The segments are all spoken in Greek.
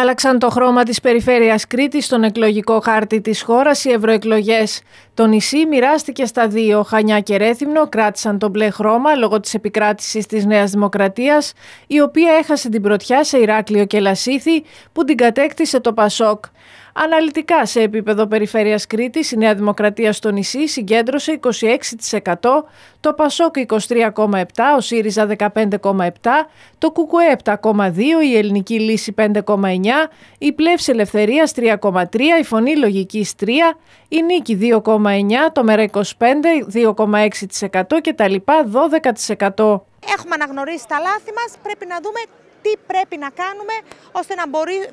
Άλλαξαν το χρώμα της περιφέρειας Κρήτης στον εκλογικό χάρτη της χώρας οι ευρωεκλογές. Το νησί μοιράστηκε στα δύο. Χανιά και Ρέθυμνο κράτησαν τον μπλε χρώμα λόγω της επικράτησης της Νέας Δημοκρατίας, η οποία έχασε την πρωτιά σε Ηράκλειο και Λασίθη που την κατέκτησε το Πασόκ. Αναλυτικά σε επίπεδο Περιφέρειας Κρήτης, η Νέα Δημοκρατία στο νησί συγκέντρωσε 26%, το Πασόκ 23,7%, ο ΣΥΡΙΖΑ 15,7%, το ΚΚΕ 7,2%, η Ελληνική Λύση 5,9%, η Πλεύση Ελευθερίας 3,3%, η Φωνή Λογικής 3%, η Νίκη 2,9%, το ΜΕΡΑ25 2,6% και τα λοιπά 12%. Έχουμε αναγνωρίσει τα λάθη μας, πρέπει να δούμε τι πρέπει να κάνουμε ώστε να,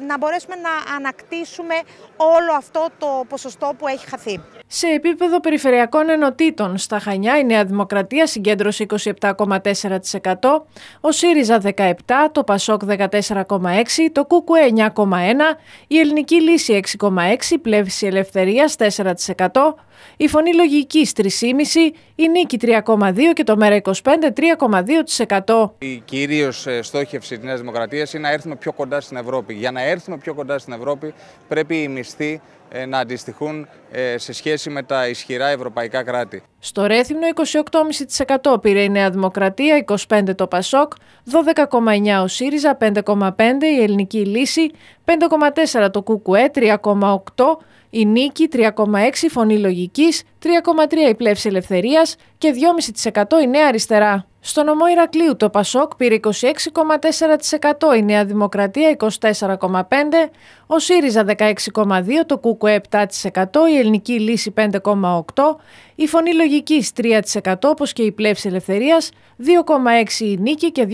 να μπορέσουμε να ανακτήσουμε όλο αυτό το ποσοστό που έχει χαθεί. Σε επίπεδο περιφερειακών ενωτήτων, στα Χανιά η Νέα Δημοκρατία συγκέντρωσε 27,4%, ο ΣΥΡΙΖΑ 17%, το ΠΑΣΟΚ 14,6%, το ΚΚΕ 9,1%, η Ελληνική Λύση 6,6%, Πλεύση Ελευθερίας 4%, η Φωνή Λογικής 3,5%, η Νίκη 3,2% και το ΜΕΡΑ25 3,2%. Η κυρίως ε, στόχευση Δημοκρατίες είναι να έρθουμε πιο κοντά στην Ευρώπη. Για να έρθουμε πιο κοντά στην Ευρώπη, πρέπει οι μισθοί ε, να αντιστοιχούν ε, σε σχέση με τα ισχυρά ευρωπαϊκά κράτη. Στο Ρέθυμνο 28,5% πήρε η Νέα Δημοκρατία, 25% το Πασόκ, 12,9% ο ΣΥΡΙΖΑ, 5,5% η Ελληνική Λύση, 5,4% το ΚΚΕ, 3,8% η Νίκη, 3,6% η Φωνή Λογικής, 3,3% η Πλεύση Ελευθερίας και 2,5% η Νέα Αριστερά. Στο νομό Ηρακλείου το Πασόκ πήρε 26,4%, η Νέα Δημοκρατία 24,5%, ο ΣΥΡΙΖΑ 16,2%, το ΚΚΕ 7%, η Ελληνική Λύση 5,8%, η Φωνή Λογικής Αγγλικής 3% όπως και η πλεύση ελευθερίας, 2,6% η νίκη και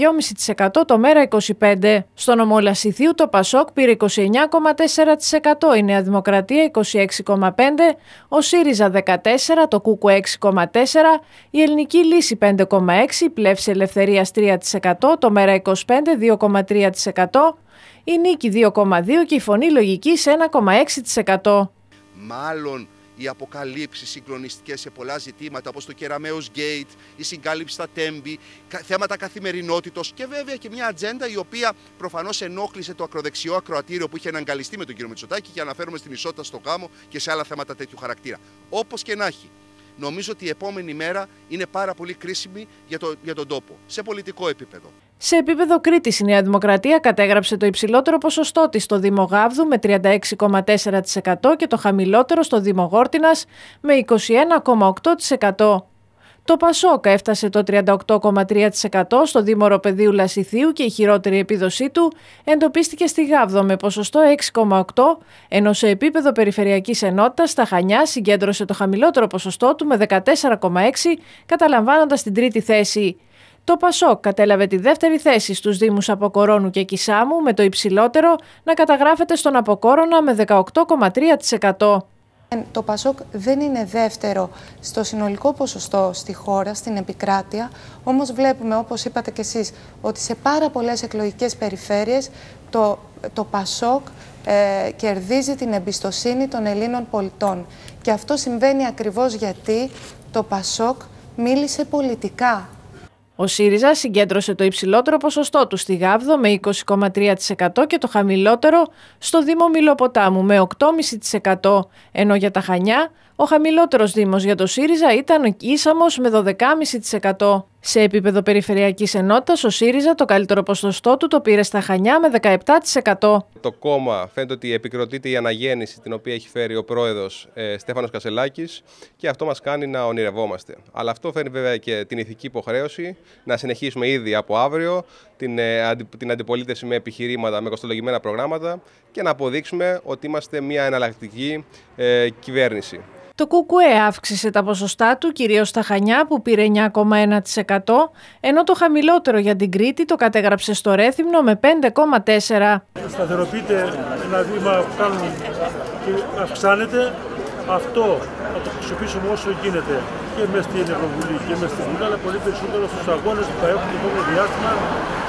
2,5% το μέρα 25. Στον ομό Λασιθίου το Πασόκ πήρε 29,4%, η Νέα Δημοκρατία 26,5%, ο ΣΥΡΙΖΑ 14%, το ΚΚΟ 6,4%, η Ελληνική Λύση 5,6%, η πλεύση ελευθερίας 3%, το μέρα 25 2,3%, η νίκη 2,2% και η φωνή λογικής 1,6%. Μάλλον οι αποκαλύψεις συγκλονιστικές σε πολλά ζητήματα όπως το Κεραμέως Gate, η συγκάλυψη στα Τέμπη, θέματα καθημερινότητος και βέβαια και μια ατζέντα η οποία προφανώς ενόχλησε το ακροδεξιό ακροατήριο που είχε αναγκαλιστεί με τον κύριο Μητσοτάκη και αναφέρομαι στην ισότητα στο γάμο και σε άλλα θέματα τέτοιου χαρακτήρα. Όπως και να έχει, νομίζω ότι η επόμενη μέρα είναι πάρα πολύ κρίσιμη για, το, για τον τόπο, σε πολιτικό επίπεδο. Σε επίπεδο Κρήτης, η Νέα Δημοκρατία κατέγραψε το υψηλότερο ποσοστό της στο Δήμο Γάβδου με 36,4% και το χαμηλότερο στο Δήμο Γόρτινας με 21,8%. Το Πασόκ έφτασε το 38,3% στο δήμορο πεδίου Λασιθίου και η χειρότερη επίδοσή του εντοπίστηκε στη Γάβδο με ποσοστό 6,8%, ενώ σε επίπεδο περιφερειακής ενότητας στα Χανιά συγκέντρωσε το χαμηλότερο ποσοστό του με 14,6% καταλαμβάνοντας την τρίτη θέση. Το Πασόκ κατέλαβε τη δεύτερη θέση στους Δήμους Αποκορώνου και Κισάμου με το υψηλότερο να καταγράφεται στον Αποκόρονα με 18,3%. Ε, το ΠΑΣΟΚ δεν είναι δεύτερο στο συνολικό ποσοστό στη χώρα, στην επικράτεια. Όμως βλέπουμε, όπως είπατε κι εσείς, ότι σε πάρα πολλές εκλογικές περιφέρειες το, το ΠΑΣΟΚ ε, κερδίζει την εμπιστοσύνη των Ελλήνων πολιτών. Και αυτό συμβαίνει ακριβώς γιατί το ΠΑΣΟΚ μίλησε πολιτικά ο ΣΥΡΙΖΑ συγκέντρωσε το υψηλότερο ποσοστό του στη Γάβδο με 20,3% και το χαμηλότερο στο Δήμο Μιλοποτάμου με 8,5%, ενώ για τα Χανιά ο χαμηλότερος Δήμος για το ΣΥΡΙΖΑ ήταν ο Κίσαμος με 12,5%. Σε επίπεδο περιφερειακής ενότητας, ο ΣΥΡΙΖΑ το καλύτερο ποσοστό του το πήρε στα Χανιά με 17%. Το κόμμα φαίνεται ότι επικροτείται η αναγέννηση την οποία έχει φέρει ο πρόεδρος ε, Στέφανος Κασελάκης και αυτό μας κάνει να ονειρευόμαστε. Αλλά αυτό φέρνει βέβαια και την ηθική υποχρέωση να συνεχίσουμε ήδη από αύριο την, ε, την αντιπολίτευση με επιχειρήματα, με κοστολογημένα προγράμματα και να αποδείξουμε ότι είμαστε μια εναλλακτική ε, κυβέρνηση. Το ΚΚΕ αύξησε τα ποσοστά του, κυρίως στα Χανιά που πήρε 9,1%, ενώ το χαμηλότερο για την Κρήτη το κατέγραψε στο Ρέθυμνο με 5,4%. Σταθεροποιείται ένα βήμα που κάνουν και αυξάνεται. Αυτό θα το χρησιμοποιήσουμε όσο γίνεται και μέσα στην Ευρωβουλή και μες στη Βουλή, αλλά πολύ περισσότερο στους αγώνες που θα έχουν το διάστημα,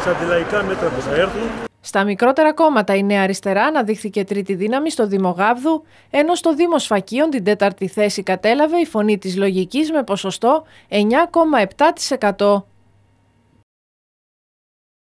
στα λαϊκά μέτρα που θα έρθουν. Στα μικρότερα κόμματα η Νέα Αριστερά αναδείχθηκε τρίτη δύναμη στο Δήμο Γάβδου, ενώ στο Δήμο Σφακίων την τέταρτη θέση κατέλαβε η φωνή της λογικής με ποσοστό 9,7%.